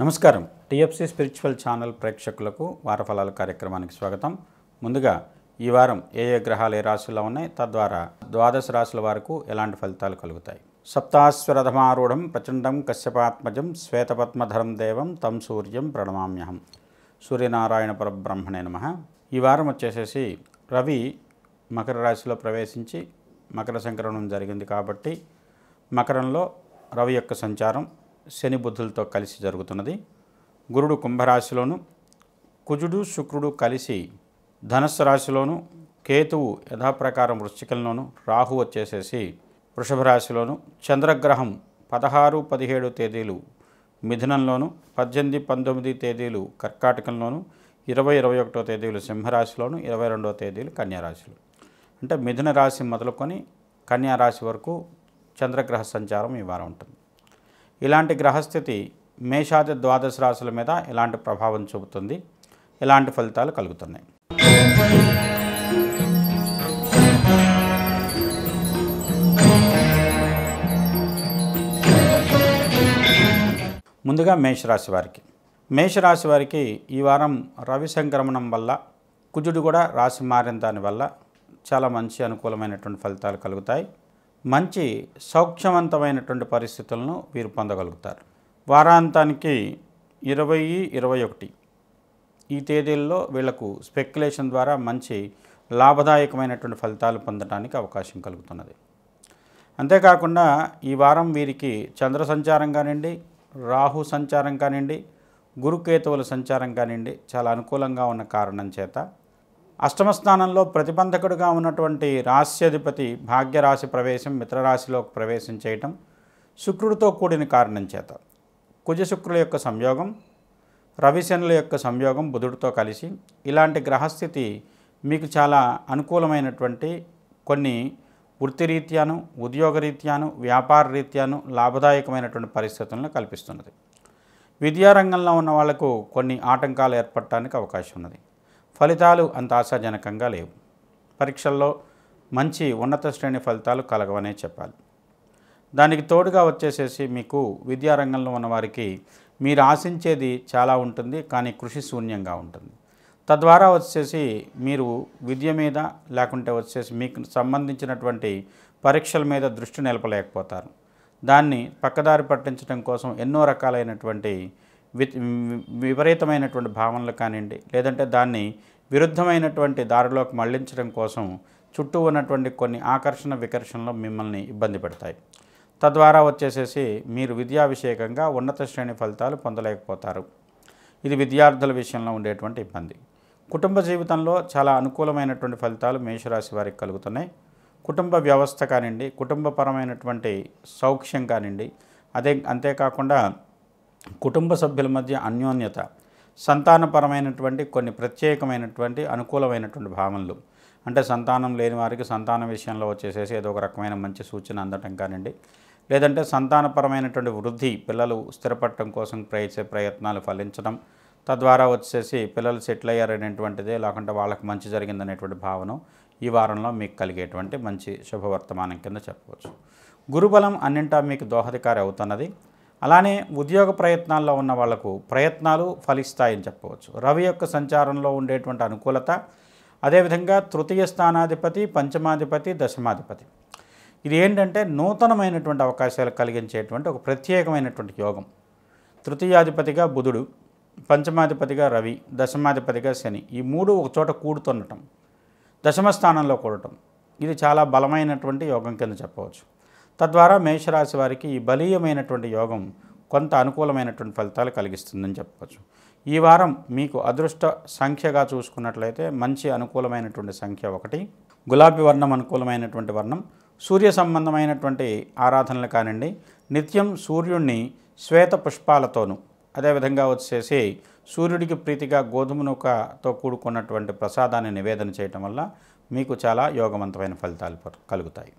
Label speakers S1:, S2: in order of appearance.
S1: నమస్కారం TFC spiritual channel ప్రేక్షకులకు వారఫలాల కార్యక్రమానికి స్వాగతం ముందుగా ఈ వారం ఏ ఏ గ్రహాలు ఏ రాశుల్లో ఉన్నాయి తద్వారా ద్వాదశ రాశుల వరకు ఎలాంటి ఫలితాలు కలుగుతాయి సప్తాశ్వరథమారూఢం ప్రచండం కశ్యపాత్మజం శ్వేతపద్మధరం దేవం తం సూర్యం ప్రణమామ్యహం సూర్యనారాయణ పరబ్రహ్మణే నమ ఈ వారం వచ్చేసేసి రవి మకర రాశిలో ప్రవేశించి మకర సంక్రమణం జరిగింది కాబట్టి మకరంలో రవి యొక్క సంచారం శని బుద్ధులతో కలిసి జరుగుతున్నది గురుడు కుంభరాశిలోను కుజుడు శుక్రుడు కలిసి ధనస్సు రాశిలోను కేతువు యథాప్రకారం వృశ్చికంలోను రాహు వచ్చేసేసి వృషభ రాశిలోను చంద్రగ్రహం పదహారు పదిహేడు తేదీలు మిథునంలోను పద్దెనిమిది పంతొమ్మిది తేదీలు కర్కాటకంలోను ఇరవై ఇరవై ఒకటో తేదీలు సింహరాశిలోను ఇరవై రెండో తేదీలు కన్యారాశిలు అంటే మిథున రాశి మొదలుకొని కన్యారాశి వరకు చంద్రగ్రహ సంచారం ఈ వారం ఉంటుంది ఇలాంటి గ్రహస్థితి మేషాది ద్వాదశ రాశుల మీద ఎలాంటి ప్రభావం చూపుతుంది ఎలాంటి ఫలితాలు కలుగుతున్నాయి ముందుగా మేషరాశి వారికి మేషరాశి వారికి ఈ వారం రవి సంక్రమణం వల్ల కుజుడు కూడా రాశి మారిన దానివల్ల చాలా మంచి అనుకూలమైనటువంటి ఫలితాలు కలుగుతాయి మంచి సౌక్షవంతమైనటువంటి పరిస్థితులను వీరు పొందగలుగుతారు వారాంతానికి ఇరవై ఇరవై ఒకటి ఈ తేదీల్లో వీళ్లకు స్పెక్యులేషన్ ద్వారా మంచి లాభదాయకమైనటువంటి ఫలితాలు పొందడానికి అవకాశం కలుగుతున్నది అంతేకాకుండా ఈ వారం వీరికి చంద్ర సంచారం కానివ్వండి రాహు సంచారం కానివ్వండి గురుకేతువుల సంచారం కానివ్వండి చాలా అనుకూలంగా ఉన్న కారణం చేత అష్టమ స్థానంలో ప్రతిబంధకుడుగా ఉన్నటువంటి రాశ్యధిపతి భాగ్యరాశి ప్రవేశం మిత్రరాశిలోకి ప్రవేశం చేయటం శుక్రుడితో కూడిన కారణం చేత కుజశుక్రుల యొక్క సంయోగం రవిశనుల యొక్క సంయోగం బుధుడితో కలిసి ఇలాంటి గ్రహస్థితి మీకు చాలా అనుకూలమైనటువంటి కొన్ని వృత్తిరీత్యాను ఉద్యోగరీత్యాను వ్యాపార రీత్యాను లాభదాయకమైనటువంటి పరిస్థితులను కల్పిస్తున్నది విద్యారంగంలో ఉన్న వాళ్లకు కొన్ని ఆటంకాలు ఏర్పడటానికి అవకాశం ఉన్నది ఫలితాలు అంత ఆశాజనకంగా లేవు పరీక్షల్లో మంచి ఉన్నత శ్రేణి ఫలితాలు కలగవనే చెప్పాలి దానికి తోడుగా వచ్చేసేసి మీకు విద్యారంగంలో ఉన్నవారికి మీరు ఆశించేది చాలా ఉంటుంది కానీ కృషి శూన్యంగా ఉంటుంది తద్వారా వచ్చేసి మీరు విద్య మీద లేకుంటే వచ్చేసి మీకు సంబంధించినటువంటి పరీక్షల మీద దృష్టి నిలపలేకపోతారు దాన్ని పక్కదారి పట్టించడం కోసం ఎన్నో రకాలైనటువంటి విపరీతమైనటువంటి భావనలు కానివ్వండి లేదంటే దాన్ని విరుద్ధమైనటువంటి దారిలోకి మళ్లించడం కోసం చుట్టూ ఉన్నటువంటి కొన్ని ఆకర్షణ వికర్షణలు మిమ్మల్ని ఇబ్బంది పెడతాయి తద్వారా వచ్చేసేసి మీరు విద్యాభిషేకంగా ఉన్నత శ్రేణి ఫలితాలు పొందలేకపోతారు ఇది విద్యార్థుల విషయంలో ఉండేటువంటి ఇబ్బంది కుటుంబ జీవితంలో చాలా అనుకూలమైనటువంటి ఫలితాలు మేషరాశి వారికి కలుగుతున్నాయి కుటుంబ వ్యవస్థ కానివ్వండి కుటుంబపరమైనటువంటి సౌఖ్యం కానివ్వండి అదే అంతేకాకుండా కుటుంబ సభ్యుల మధ్య అన్యోన్యత సంతానపరమైనటువంటి కొన్ని ప్రత్యేకమైనటువంటి అనుకూలమైనటువంటి భావనలు అంటే సంతానం లేని వారికి సంతానం విషయంలో వచ్చేసేసి ఏదో ఒక రకమైన మంచి సూచన అందటం కానివ్వండి లేదంటే సంతానపరమైనటువంటి వృద్ధి పిల్లలు స్థిరపడటం కోసం ప్రయత్సే ప్రయత్నాలు ఫలించడం తద్వారా వచ్చేసి పిల్లలు సెటిల్ అయ్యారనేటువంటిదే లేకుంటే వాళ్ళకి మంచి జరిగిందనేటువంటి భావన ఈ వారంలో మీకు కలిగేటువంటి మంచి శుభవర్తమానం కింద చెప్పవచ్చు గురుబలం అన్నింటా మీకు దోహదకారి అవుతున్నది అలానే ఉద్యోగ ప్రయత్నాల్లో ఉన్న వాళ్లకు ప్రయత్నాలు ఫలిస్తాయని చెప్పవచ్చు రవి యొక్క సంచారంలో ఉండేటువంటి అనుకూలత అదేవిధంగా తృతీయ స్థానాధిపతి పంచమాధిపతి దశమాధిపతి ఇది ఏంటంటే నూతనమైనటువంటి అవకాశాలు కలిగించేటువంటి ఒక ప్రత్యేకమైనటువంటి యోగం తృతీయాధిపతిగా బుధుడు పంచమాధిపతిగా రవి దశమాధిపతిగా శని ఈ మూడు ఒక చోట కూడుతుండటం దశమ స్థానంలో కూడటం ఇది చాలా బలమైనటువంటి యోగం కింద చెప్పవచ్చు తద్వారా మేషరాశి వారికి ఈ బలీయమైనటువంటి యోగం కొంత అనుకూలమైనటువంటి ఫలితాలు కలిగిస్తుందని చెప్పవచ్చు ఈ వారం మీకు అదృష్ట సంఖ్యగా చూసుకున్నట్లయితే మంచి అనుకూలమైనటువంటి సంఖ్య ఒకటి గులాబీ వర్ణం అనుకూలమైనటువంటి వర్ణం సూర్య సంబంధమైనటువంటి ఆరాధనలు కానివ్వండి నిత్యం సూర్యుణ్ణి శ్వేత పుష్పాలతోనూ అదేవిధంగా వచ్చేసి సూర్యుడికి ప్రీతిగా గోధుమ నూకతో కూడుకున్నటువంటి ప్రసాదాన్ని నివేదన చేయటం వల్ల మీకు చాలా యోగవంతమైన ఫలితాలు కలుగుతాయి